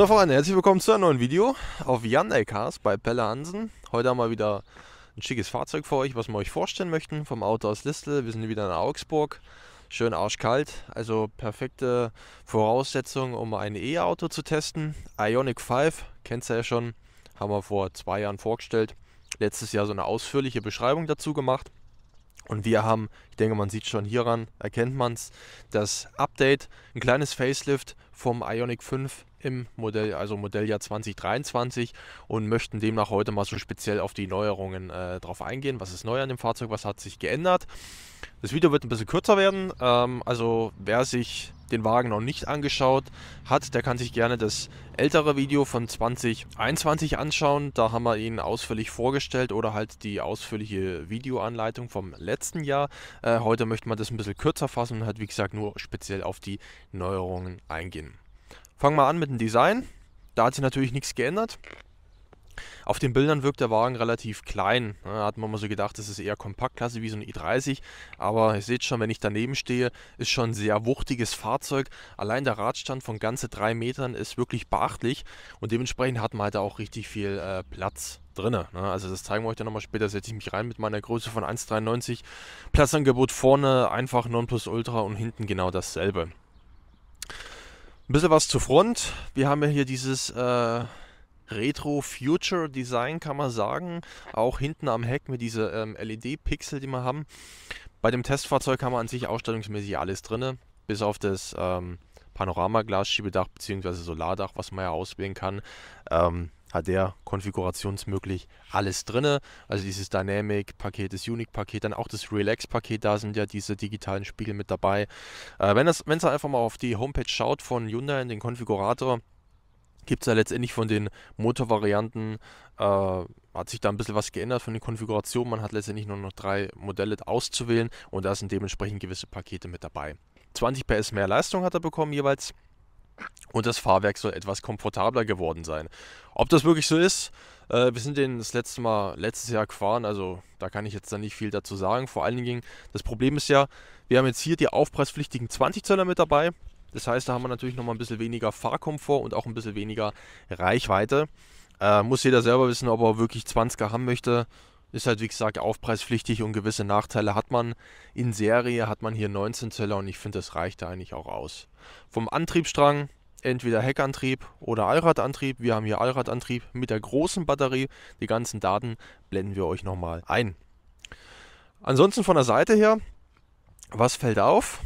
So Freunde, herzlich willkommen zu einem neuen Video auf Hyundai Cars bei Pelle Hansen. Heute haben wir wieder ein schickes Fahrzeug für euch, was wir euch vorstellen möchten. Vom Auto aus Listel, wir sind wieder in Augsburg. Schön arschkalt, also perfekte Voraussetzung, um ein E-Auto zu testen. Ionic 5, kennt ihr ja schon, haben wir vor zwei Jahren vorgestellt. Letztes Jahr so eine ausführliche Beschreibung dazu gemacht. Und wir haben, ich denke, man sieht schon hieran, erkennt man es, das Update, ein kleines Facelift vom Ionic 5 im Modell, also Modelljahr 2023 und möchten demnach heute mal so speziell auf die Neuerungen äh, drauf eingehen. Was ist neu an dem Fahrzeug? Was hat sich geändert? Das Video wird ein bisschen kürzer werden. Ähm, also wer sich den Wagen noch nicht angeschaut hat, der kann sich gerne das ältere Video von 2021 anschauen. Da haben wir ihn ausführlich vorgestellt oder halt die ausführliche Videoanleitung vom letzten Jahr. Äh, heute möchte man das ein bisschen kürzer fassen und halt wie gesagt nur speziell auf die Neuerungen eingehen. Fangen wir an mit dem Design. Da hat sich natürlich nichts geändert. Auf den Bildern wirkt der Wagen relativ klein. Da hat man mal so gedacht, das ist eher Kompaktklasse wie so ein i30. Aber ihr seht schon, wenn ich daneben stehe, ist schon ein sehr wuchtiges Fahrzeug. Allein der Radstand von ganze drei Metern ist wirklich beachtlich. Und dementsprechend hat man halt auch richtig viel äh, Platz drin. Ne? Also das zeigen wir euch dann nochmal später. Setze ich mich rein mit meiner Größe von 1,93. Platzangebot vorne einfach Nonplusultra und hinten genau dasselbe. Ein bisschen was zur Front. Wir haben ja hier dieses äh, Retro-Future-Design, kann man sagen. Auch hinten am Heck mit diesen ähm, LED-Pixel, die wir haben. Bei dem Testfahrzeug haben wir an sich ausstellungsmäßig alles drin, bis auf das ähm, panoramaglas bzw. Solardach, was man ja auswählen kann. Ähm, hat der konfigurationsmöglich alles drin. Also dieses Dynamic-Paket, das Unique-Paket, dann auch das Relax-Paket, da sind ja diese digitalen Spiegel mit dabei. Äh, wenn ihr einfach mal auf die Homepage schaut von Hyundai in den Konfigurator, gibt es ja letztendlich von den Motorvarianten, äh, hat sich da ein bisschen was geändert von den Konfigurationen. Man hat letztendlich nur noch drei Modelle auszuwählen und da sind dementsprechend gewisse Pakete mit dabei. 20 PS mehr Leistung hat er bekommen jeweils und das Fahrwerk soll etwas komfortabler geworden sein. Ob das wirklich so ist, äh, wir sind den das letzte Mal letztes Jahr gefahren, also da kann ich jetzt dann nicht viel dazu sagen. Vor allen Dingen, das Problem ist ja, wir haben jetzt hier die aufpreispflichtigen 20 Zöller mit dabei. Das heißt, da haben wir natürlich nochmal ein bisschen weniger Fahrkomfort und auch ein bisschen weniger Reichweite. Äh, muss jeder selber wissen, ob er wirklich 20er haben möchte ist halt, wie gesagt, aufpreispflichtig und gewisse Nachteile hat man. In Serie hat man hier 19 Zöller und ich finde, das reicht da eigentlich auch aus. Vom Antriebsstrang entweder Heckantrieb oder Allradantrieb. Wir haben hier Allradantrieb mit der großen Batterie. Die ganzen Daten blenden wir euch nochmal ein. Ansonsten von der Seite her, was fällt auf?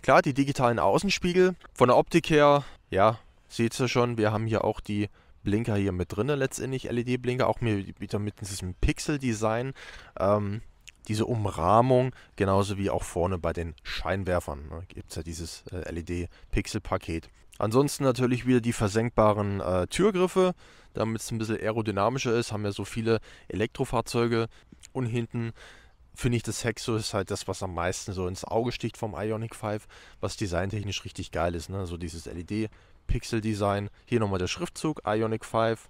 Klar, die digitalen Außenspiegel. Von der Optik her, ja, seht ihr schon, wir haben hier auch die Blinker hier mit drin, letztendlich LED-Blinker, auch mir wieder mit diesem Pixel-Design, ähm, diese Umrahmung, genauso wie auch vorne bei den Scheinwerfern ne, gibt es ja dieses äh, LED-Pixel-Paket. Ansonsten natürlich wieder die versenkbaren äh, Türgriffe, damit es ein bisschen aerodynamischer ist, haben ja so viele Elektrofahrzeuge und hinten finde ich, das Hexo ist halt das, was am meisten so ins Auge sticht vom Ionic 5, was designtechnisch richtig geil ist. Ne? So dieses LED Pixel-Design. Hier nochmal der Schriftzug, Ionic 5,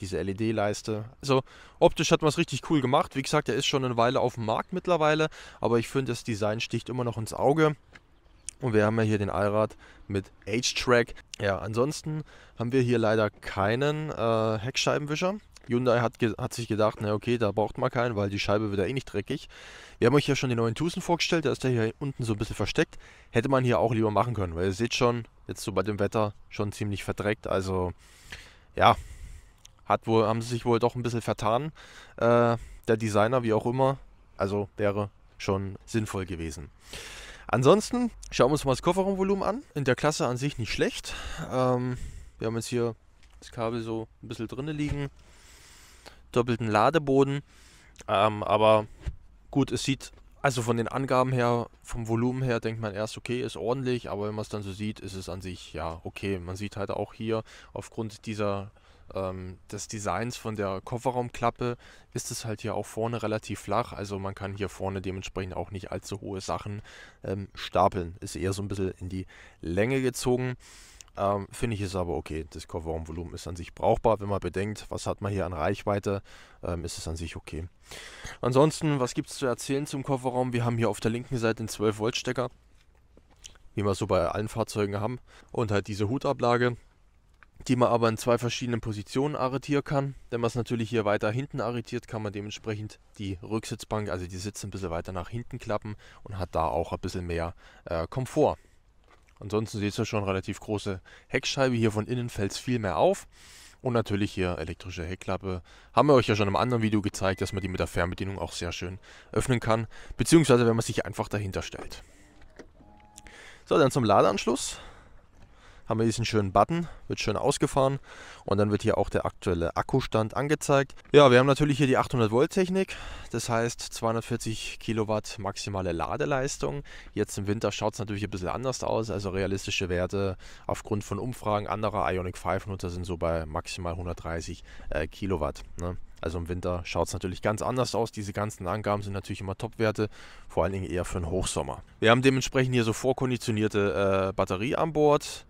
diese LED-Leiste. Also optisch hat man es richtig cool gemacht. Wie gesagt, er ist schon eine Weile auf dem Markt mittlerweile, aber ich finde, das Design sticht immer noch ins Auge. Und wir haben ja hier den Allrad mit H-Track. Ja, ansonsten haben wir hier leider keinen äh, Heckscheibenwischer. Hyundai hat, hat sich gedacht, na okay, da braucht man keinen, weil die Scheibe wird ja eh nicht dreckig. Wir haben euch ja schon den neuen Tucson vorgestellt, der ist ja hier unten so ein bisschen versteckt. Hätte man hier auch lieber machen können, weil ihr seht schon, jetzt so bei dem Wetter schon ziemlich verdreckt. Also ja, hat wohl, haben sie sich wohl doch ein bisschen vertan. Äh, der Designer, wie auch immer. Also wäre schon sinnvoll gewesen. Ansonsten schauen wir uns mal das Kofferraumvolumen an. In der Klasse an sich nicht schlecht. Ähm, wir haben jetzt hier das Kabel so ein bisschen drinne liegen doppelten Ladeboden. Ähm, aber gut, es sieht also von den Angaben her, vom Volumen her, denkt man erst, okay, ist ordentlich, aber wenn man es dann so sieht, ist es an sich, ja, okay. Man sieht halt auch hier aufgrund dieser, ähm, des Designs von der Kofferraumklappe, ist es halt hier auch vorne relativ flach. Also man kann hier vorne dementsprechend auch nicht allzu hohe Sachen ähm, stapeln. Ist eher so ein bisschen in die Länge gezogen. Ähm, Finde ich es aber okay. Das Kofferraumvolumen ist an sich brauchbar, wenn man bedenkt, was hat man hier an Reichweite, ähm, ist es an sich okay. Ansonsten, was gibt es zu erzählen zum Kofferraum? Wir haben hier auf der linken Seite einen 12 Volt Stecker, wie wir so bei allen Fahrzeugen haben, und halt diese Hutablage, die man aber in zwei verschiedenen Positionen arretieren kann. Wenn man es natürlich hier weiter hinten arretiert, kann man dementsprechend die Rücksitzbank, also die Sitze ein bisschen weiter nach hinten klappen und hat da auch ein bisschen mehr äh, Komfort. Ansonsten seht ihr schon relativ große Heckscheibe. Hier von innen fällt es viel mehr auf. Und natürlich hier elektrische Heckklappe. Haben wir euch ja schon im anderen Video gezeigt, dass man die mit der Fernbedienung auch sehr schön öffnen kann. Beziehungsweise wenn man sich einfach dahinter stellt. So, dann zum Ladeanschluss haben wir diesen schönen Button, wird schön ausgefahren und dann wird hier auch der aktuelle Akkustand angezeigt. Ja, wir haben natürlich hier die 800 Volt Technik, das heißt 240 Kilowatt maximale Ladeleistung. Jetzt im Winter schaut es natürlich ein bisschen anders aus, also realistische Werte aufgrund von Umfragen anderer Ionic 500 Nutzer sind so bei maximal 130 äh, Kilowatt. Ne? Also im Winter schaut es natürlich ganz anders aus. Diese ganzen Angaben sind natürlich immer Top-Werte, vor allen Dingen eher für den Hochsommer. Wir haben dementsprechend hier so vorkonditionierte äh, Batterie an Bord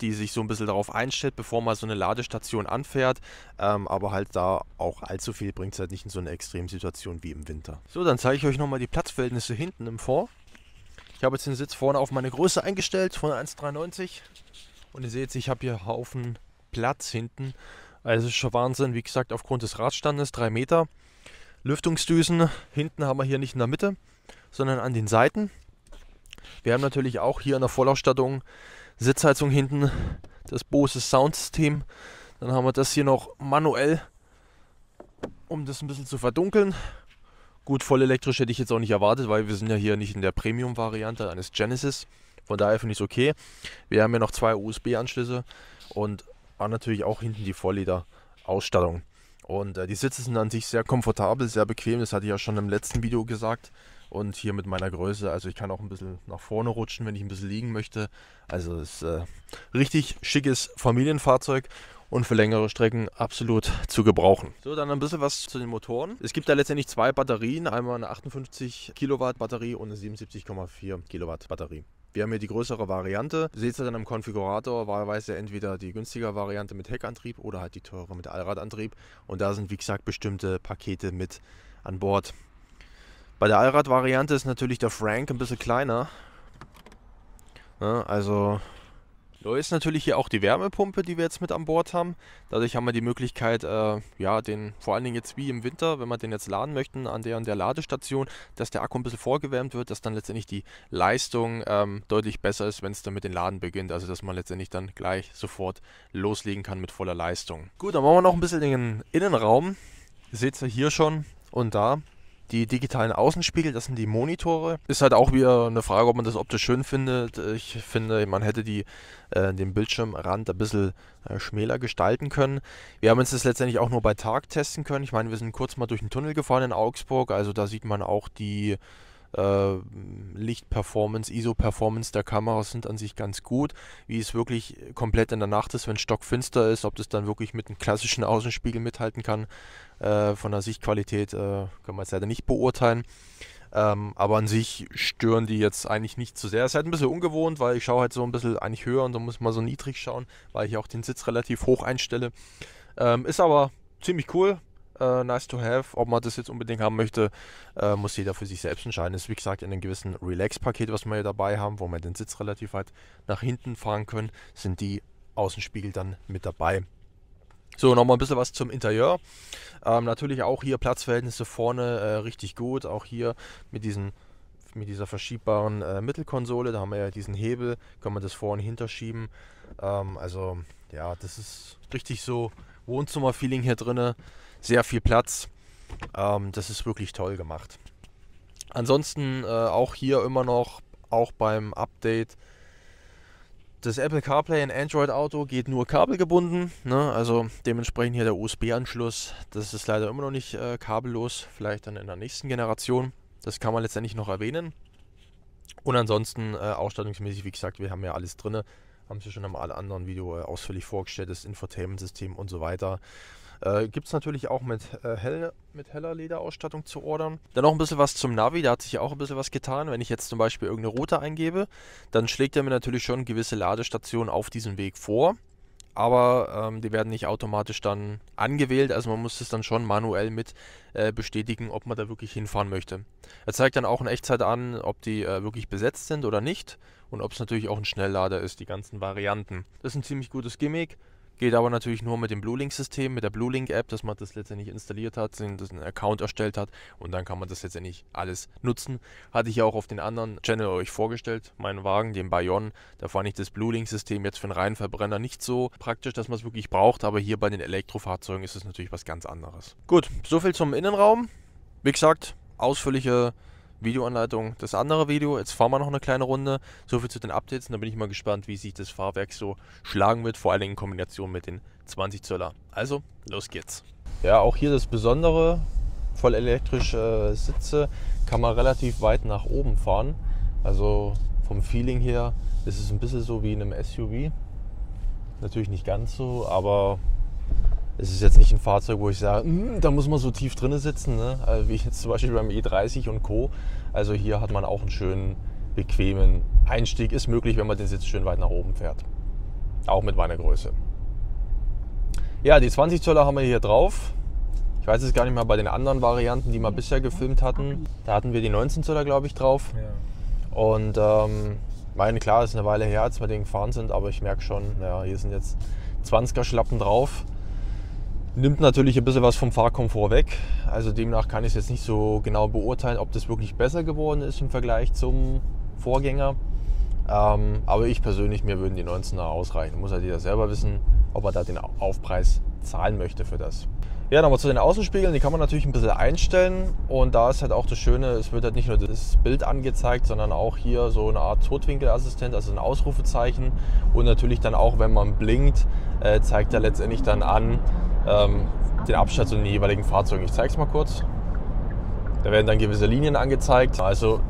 die sich so ein bisschen darauf einstellt, bevor man so eine Ladestation anfährt. Ähm, aber halt da auch allzu viel bringt es halt nicht in so eine Extremsituation wie im Winter. So, dann zeige ich euch nochmal die Platzverhältnisse hinten im Fond. Ich habe jetzt den Sitz vorne auf meine Größe eingestellt, von 1,93. Und ihr seht, ich habe hier Haufen Platz hinten. Also ist schon Wahnsinn, wie gesagt, aufgrund des Radstandes 3 Meter. Lüftungsdüsen hinten haben wir hier nicht in der Mitte, sondern an den Seiten. Wir haben natürlich auch hier in der Vollausstattung Sitzheizung hinten, das Bose Soundsystem. Dann haben wir das hier noch manuell, um das ein bisschen zu verdunkeln. Gut, voll elektrisch hätte ich jetzt auch nicht erwartet, weil wir sind ja hier nicht in der Premium-Variante eines Genesis. Von daher finde ich es okay. Wir haben ja noch zwei USB-Anschlüsse und natürlich auch hinten die Vorleder-Ausstattung. Und äh, die Sitze sind an sich sehr komfortabel, sehr bequem. Das hatte ich ja schon im letzten Video gesagt. Und hier mit meiner Größe, also ich kann auch ein bisschen nach vorne rutschen, wenn ich ein bisschen liegen möchte. Also es ist äh, richtig schickes Familienfahrzeug und für längere Strecken absolut zu gebrauchen. So, dann ein bisschen was zu den Motoren. Es gibt da letztendlich zwei Batterien, einmal eine 58 Kilowatt Batterie und eine 77,4 Kilowatt Batterie. Wir haben hier die größere Variante. Seht ihr dann im Konfigurator, wahlweise entweder die günstige Variante mit Heckantrieb oder halt die teure mit Allradantrieb. Und da sind, wie gesagt, bestimmte Pakete mit an Bord. Bei der Allrad-Variante ist natürlich der Frank ein bisschen kleiner. Ne, also neu ist natürlich hier auch die Wärmepumpe, die wir jetzt mit an Bord haben. Dadurch haben wir die Möglichkeit, äh, ja, den vor allen Dingen jetzt wie im Winter, wenn wir den jetzt laden möchten, an der und der Ladestation, dass der Akku ein bisschen vorgewärmt wird, dass dann letztendlich die Leistung ähm, deutlich besser ist, wenn es dann mit dem Laden beginnt. Also dass man letztendlich dann gleich sofort loslegen kann mit voller Leistung. Gut, dann machen wir noch ein bisschen den Innenraum. Seht ihr hier schon und da. Die digitalen Außenspiegel, das sind die Monitore. Ist halt auch wieder eine Frage, ob man das optisch schön findet. Ich finde, man hätte die, äh, den Bildschirmrand ein bisschen äh, schmäler gestalten können. Wir haben uns das letztendlich auch nur bei Tag testen können. Ich meine, wir sind kurz mal durch den Tunnel gefahren in Augsburg. Also da sieht man auch die äh, Lichtperformance, ISO-Performance der Kameras sind an sich ganz gut. Wie es wirklich komplett in der Nacht ist, wenn stockfinster ist, ob das dann wirklich mit einem klassischen Außenspiegel mithalten kann, äh, von der Sichtqualität äh, kann man es leider nicht beurteilen. Ähm, aber an sich stören die jetzt eigentlich nicht zu so sehr. Ist halt ein bisschen ungewohnt, weil ich schaue halt so ein bisschen eigentlich höher und dann muss man so niedrig schauen, weil ich auch den Sitz relativ hoch einstelle. Ähm, ist aber ziemlich cool äh, nice to have. Ob man das jetzt unbedingt haben möchte, äh, muss jeder für sich selbst entscheiden. Das ist wie gesagt in einem gewissen Relax-Paket, was wir hier dabei haben, wo wir den Sitz relativ weit nach hinten fahren können, sind die Außenspiegel dann mit dabei. So, nochmal ein bisschen was zum Interieur. Ähm, natürlich auch hier Platzverhältnisse vorne äh, richtig gut. Auch hier mit diesen mit dieser verschiebbaren äh, Mittelkonsole, da haben wir ja diesen Hebel, kann man das vor und hinter Ähm, also ja, das ist richtig so Wohnzimmer-Feeling hier drinne sehr viel Platz. Ähm, das ist wirklich toll gemacht. Ansonsten äh, auch hier immer noch, auch beim Update, das Apple CarPlay in Android Auto geht nur kabelgebunden. Ne? Also dementsprechend hier der USB-Anschluss. Das ist leider immer noch nicht äh, kabellos. Vielleicht dann in der nächsten Generation. Das kann man letztendlich noch erwähnen. Und ansonsten äh, ausstattungsmäßig, wie gesagt, wir haben ja alles drin. Haben Sie schon am anderen Video äh, ausführlich vorgestellt, das Infotainment-System und so weiter. Äh, Gibt es natürlich auch mit, äh, hell, mit heller Lederausstattung zu ordern. Dann noch ein bisschen was zum Navi, da hat sich ja auch ein bisschen was getan. Wenn ich jetzt zum Beispiel irgendeine Route eingebe, dann schlägt er mir natürlich schon gewisse Ladestationen auf diesem Weg vor. Aber ähm, die werden nicht automatisch dann angewählt, also man muss es dann schon manuell mit äh, bestätigen, ob man da wirklich hinfahren möchte. Er zeigt dann auch in Echtzeit an, ob die äh, wirklich besetzt sind oder nicht und ob es natürlich auch ein Schnelllader ist, die ganzen Varianten. Das ist ein ziemlich gutes Gimmick. Geht aber natürlich nur mit dem BlueLink-System, mit der BlueLink-App, dass man das letztendlich installiert hat, einen Account erstellt hat und dann kann man das letztendlich alles nutzen. Hatte ich ja auch auf den anderen Channel euch vorgestellt, meinen Wagen, den Bayon. Da fand ich das BlueLink-System jetzt für einen reinen Verbrenner nicht so praktisch, dass man es wirklich braucht, aber hier bei den Elektrofahrzeugen ist es natürlich was ganz anderes. Gut, soviel zum Innenraum. Wie gesagt, ausführliche Videoanleitung das andere Video. Jetzt fahren wir noch eine kleine Runde. Soviel zu den Updates. Und da bin ich mal gespannt, wie sich das Fahrwerk so schlagen wird, vor allem in Kombination mit den 20 Zöller. Also, los geht's. Ja, auch hier das Besondere, voll elektrische Sitze, kann man relativ weit nach oben fahren. Also vom Feeling her ist es ein bisschen so wie in einem SUV. Natürlich nicht ganz so, aber es ist jetzt nicht ein Fahrzeug, wo ich sage, hm, da muss man so tief drin sitzen, ne? Also wie jetzt zum Beispiel beim E30 und Co. Also hier hat man auch einen schönen, bequemen Einstieg. Ist möglich, wenn man den Sitz schön weit nach oben fährt. Auch mit meiner Größe. Ja, die 20 Zöller haben wir hier drauf. Ich weiß es gar nicht mal bei den anderen Varianten, die wir bisher gefilmt hatten. Da hatten wir die 19 Zöller, glaube ich, drauf. Und ähm, meine, klar, es ist eine Weile her, als wir den gefahren sind, aber ich merke schon, ja, hier sind jetzt 20er Schlappen drauf. Nimmt natürlich ein bisschen was vom Fahrkomfort weg. Also demnach kann ich es jetzt nicht so genau beurteilen, ob das wirklich besser geworden ist im Vergleich zum Vorgänger. Ähm, aber ich persönlich, mir würden die 19er ausreichen. Muss halt jeder selber wissen, ob er da den Aufpreis zahlen möchte für das. Ja, nochmal zu den Außenspiegeln. Die kann man natürlich ein bisschen einstellen. Und da ist halt auch das Schöne, es wird halt nicht nur das Bild angezeigt, sondern auch hier so eine Art Totwinkelassistent, also ein Ausrufezeichen. Und natürlich dann auch, wenn man blinkt, äh, zeigt er letztendlich dann an, ähm, den Abstand zu den jeweiligen Fahrzeugen. Ich zeige es mal kurz. Da werden dann gewisse Linien angezeigt. Also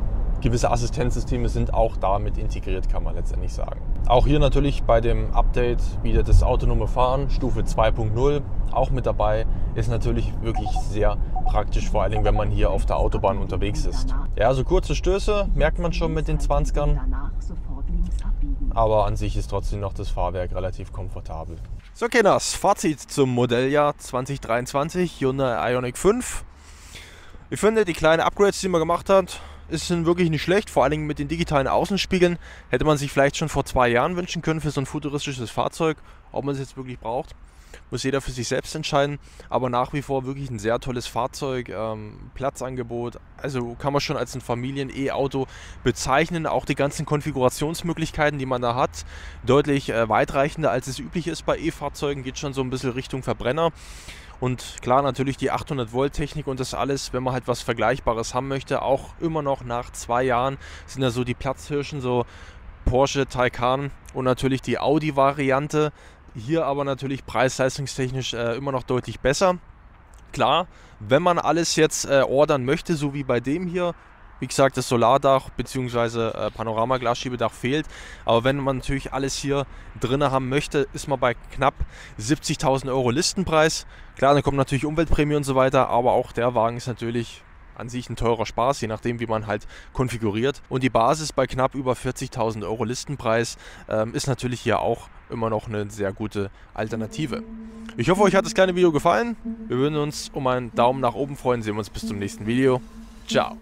gewisse Assistenzsysteme sind auch damit integriert, kann man letztendlich sagen. Auch hier natürlich bei dem Update wieder das autonome Fahren, Stufe 2.0, auch mit dabei. Ist natürlich wirklich sehr praktisch, vor allem wenn man hier auf der Autobahn unterwegs ist. Ja, so kurze Stöße merkt man schon mit den 20ern aber an sich ist trotzdem noch das Fahrwerk relativ komfortabel. So Kenners, Fazit zum Modelljahr 2023 Hyundai Ioniq 5. Ich finde, die kleinen Upgrades, die man gemacht hat, sind wirklich nicht schlecht. Vor allen Dingen mit den digitalen Außenspiegeln hätte man sich vielleicht schon vor zwei Jahren wünschen können für so ein futuristisches Fahrzeug, ob man es jetzt wirklich braucht. Muss jeder für sich selbst entscheiden. Aber nach wie vor wirklich ein sehr tolles Fahrzeug, ähm, Platzangebot. Also kann man schon als ein Familien-E-Auto bezeichnen. Auch die ganzen Konfigurationsmöglichkeiten, die man da hat, deutlich äh, weitreichender als es üblich ist bei E-Fahrzeugen. Geht schon so ein bisschen Richtung Verbrenner. Und klar, natürlich die 800 Volt Technik und das alles, wenn man halt was Vergleichbares haben möchte, auch immer noch nach zwei Jahren sind da so die Platzhirschen, so Porsche Taycan und natürlich die Audi Variante hier aber natürlich preis-leistungstechnisch äh, immer noch deutlich besser. Klar, wenn man alles jetzt äh, ordern möchte, so wie bei dem hier, wie gesagt, das Solardach bzw. Äh, Panoramaglasschiebedach fehlt. Aber wenn man natürlich alles hier drin haben möchte, ist man bei knapp 70.000 Euro Listenpreis. Klar, dann kommt natürlich Umweltprämie und so weiter, aber auch der Wagen ist natürlich an sich ein teurer Spaß, je nachdem, wie man halt konfiguriert. Und die Basis bei knapp über 40.000 Euro Listenpreis ähm, ist natürlich hier auch immer noch eine sehr gute Alternative. Ich hoffe, euch hat das kleine Video gefallen. Wir würden uns um einen Daumen nach oben freuen. Sehen wir uns bis zum nächsten Video. Ciao.